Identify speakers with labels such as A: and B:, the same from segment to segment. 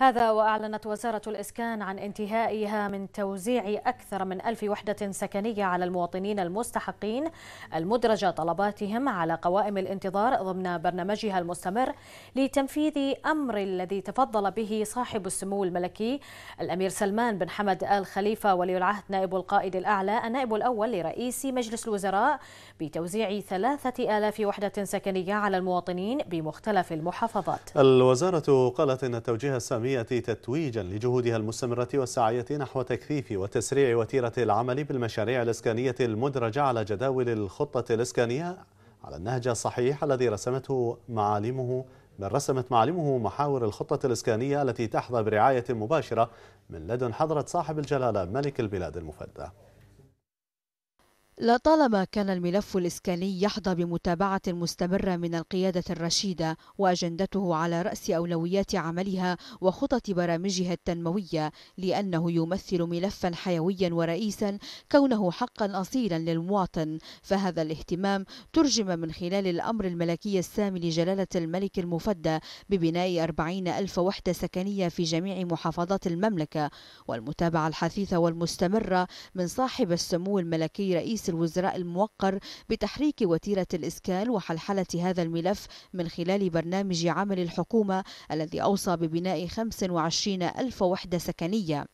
A: هذا وأعلنت وزارة الإسكان عن انتهائها من توزيع أكثر من ألف وحدة سكنية على المواطنين المستحقين المدرجة طلباتهم على قوائم الانتظار ضمن برنامجها المستمر لتنفيذ أمر الذي تفضل به صاحب السمو الملكي الأمير سلمان بن حمد آل خليفة ولي العهد نائب القائد الأعلى النائب الأول لرئيس مجلس الوزراء بتوزيع ثلاثة آلاف وحدة سكنية على المواطنين بمختلف المحافظات الوزارة قالت أن التوجيه السامي العالمية تتويجا لجهودها المستمرة والسعية نحو تكثيف وتسريع وتيرة العمل بالمشاريع الإسكانية المدرجة على جداول الخطة الإسكانية على النهج الصحيح الذي رسمته معالمه بل رسمت معالمه محاور الخطة الإسكانية التي تحظى برعاية مباشرة من لدن حضرة صاحب الجلالة ملك البلاد المفدى لطالما كان الملف الإسكاني يحظى بمتابعة مستمرة من القيادة الرشيدة وأجندته على رأس أولويات عملها وخطط برامجها التنموية لأنه يمثل ملفا حيويا ورئيسا كونه حقا أصيلا للمواطن فهذا الاهتمام ترجم من خلال الأمر الملكي السامي لجلالة الملك المفدى ببناء 40 ألف وحدة سكنية في جميع محافظات المملكة والمتابعة الحثيثة والمستمرة من صاحب السمو الملكي رئيس الوزراء الموقر بتحريك وتيرة الإسكان وحلحلة هذا الملف من خلال برنامج عمل الحكومة الذي أوصى ببناء 25 ألف وحدة سكنية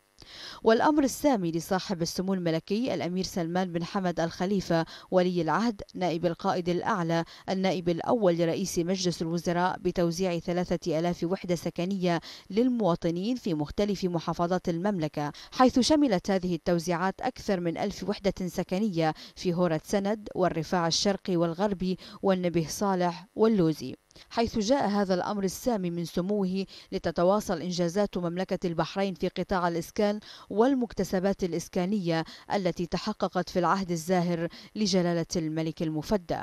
A: والأمر السامي لصاحب السمو الملكي الأمير سلمان بن حمد الخليفة ولي العهد نائب القائد الأعلى النائب الأول لرئيس مجلس الوزراء بتوزيع ثلاثة ألاف وحدة سكنية للمواطنين في مختلف محافظات المملكة حيث شملت هذه التوزيعات أكثر من ألف وحدة سكنية في هورة سند والرفاع الشرقي والغربي والنبيه صالح واللوزي حيث جاء هذا الأمر السامي من سموه لتتواصل إنجازات مملكة البحرين في قطاع الإسكان والمكتسبات الإسكانية التي تحققت في العهد الزاهر لجلالة الملك المفدى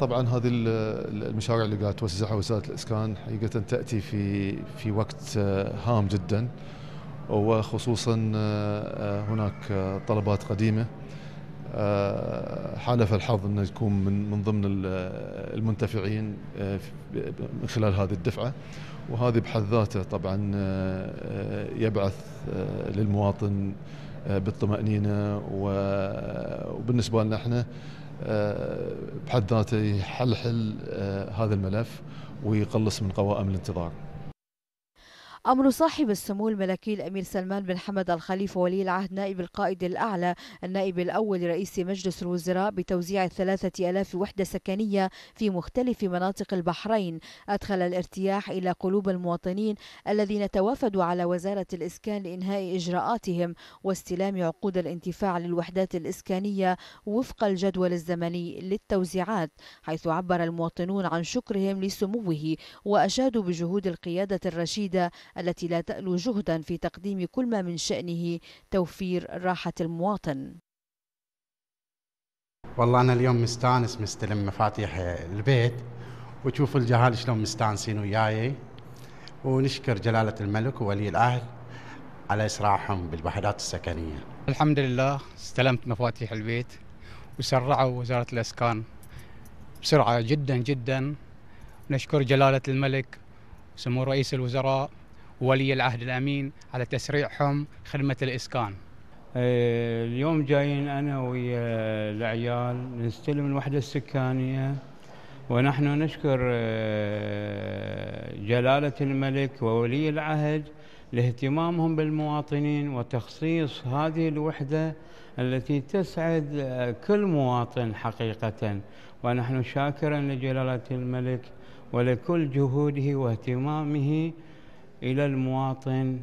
A: طبعا هذه المشاريع اللي قاعد توزعها وزاره الاسكان حقيقه تاتي في في وقت آه، هام جدا وخصوصا آه، آه، هناك طلبات قديمه آه، حالف الحظ انه يكون من من ضمن المنتفعين آه، من خلال هذه الدفعه وهذه بحد ذاته طبعا آه، يبعث للمواطن بالطمأنينة وبالنسبة لنا احنا بحد ذاته يحلحل هذا الملف ويقلص من قوائم الانتظار أمر صاحب السمو الملكي الأمير سلمان بن حمد الخليفة ولي العهد نائب القائد الأعلى النائب الأول رئيس مجلس الوزراء بتوزيع الثلاثة ألاف وحدة سكنية في مختلف مناطق البحرين أدخل الارتياح إلى قلوب المواطنين الذين توافدوا على وزارة الإسكان لإنهاء إجراءاتهم واستلام عقود الانتفاع للوحدات الإسكانية وفق الجدول الزمني للتوزيعات حيث عبر المواطنون عن شكرهم لسموه وأشادوا بجهود القيادة الرشيدة التي لا تألو جهدا في تقديم كل ما من شأنه توفير راحة المواطن والله أنا اليوم مستانس مستلم مفاتيح البيت وتشوف الجهال شلون مستانسين وياي ونشكر جلالة الملك وولي العهد على إسراعهم بالوحدات السكنية الحمد لله استلمت مفاتيح البيت وسرعوا وزارة الأسكان بسرعة جدا جدا نشكر جلالة الملك سمو رئيس الوزراء ولي العهد الامين على تسريعهم خدمه الاسكان. آه، اليوم جايين انا ويا العيال نستلم الوحده السكانيه ونحن نشكر آه، جلاله الملك وولي العهد لاهتمامهم بالمواطنين وتخصيص هذه الوحده التي تسعد آه، كل مواطن حقيقه ونحن شاكرا لجلاله الملك ولكل جهوده واهتمامه إلى المواطن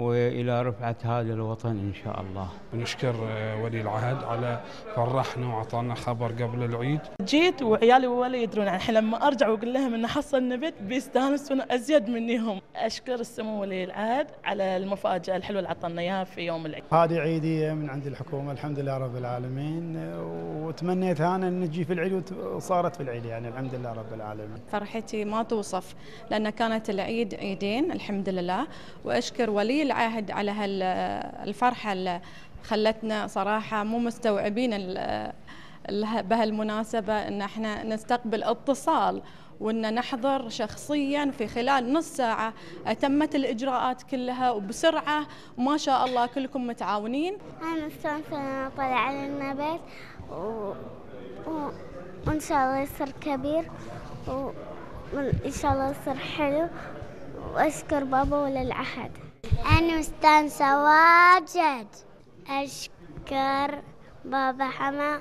A: وإلى رفعة هذا الوطن إن شاء الله نشكر آه، ولي العهد على فرحنا وأعطانا خبر قبل العيد جيت وعيالي ولا يدرون الحين لما أرجع وأقول لهم أن حصلنا بيت بيستانسون أزيد منيهم أشكر السمو ولي العهد على المفاجأة الحلوة اللي عطانا إياها في يوم العيد هذه عيدية من عند الحكومة الحمد لله رب العالمين وتمنيت أنا أن نجي في العيد وصارت في العيد يعني الحمد لله رب العالمين فرحتي ما توصف لأن كانت العيد عيدين الحمد لله وأشكر ولي العهد على هالفرحة اللي خلتنا صراحة مو مستوعبين بهالمناسبة أن احنا نستقبل اتصال وأن نحضر شخصيا في خلال نص ساعة تمت الإجراءات كلها وبسرعة ما شاء الله كلكم متعاونين أنا مستانسة أطلع على النبات وإن شاء الله يصير كبير وإن شاء الله يصير حلو وأشكر بابا وللعهد أنا مستانسة واجد أشكر بابا حماد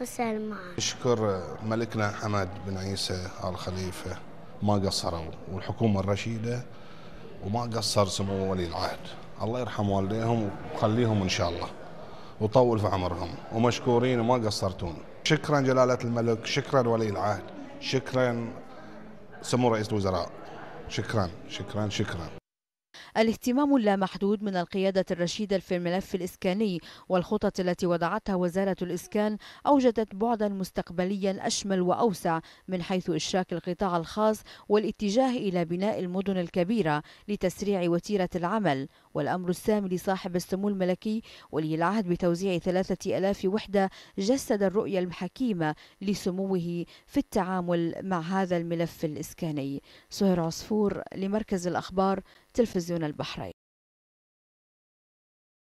A: وسلمان أشكر ملكنا حمد بن عيسى آل خليفة ما قصروا والحكومة الرشيدة وما قصر سمو ولي العهد الله يرحم والديهم وخليهم إن شاء الله وطول في عمرهم ومشكورين وما قصرتون شكرا جلالة الملك شكرا ولي العهد شكرا سمو رئيس الوزراء شكرا شكرا شكرا الاهتمام اللامحدود من القيادة الرشيدة في الملف الإسكاني والخطط التي وضعتها وزارة الإسكان أوجدت بعدا مستقبليا أشمل وأوسع من حيث إشراك القطاع الخاص والاتجاه إلى بناء المدن الكبيرة لتسريع وتيرة العمل والأمر السامي لصاحب السمو الملكي ولي العهد بتوزيع ثلاثة ألاف وحدة جسد الرؤية الحكيمة لسموه في التعامل مع هذا الملف الإسكاني سهير عصفور لمركز الأخبار تلفزيون البحرين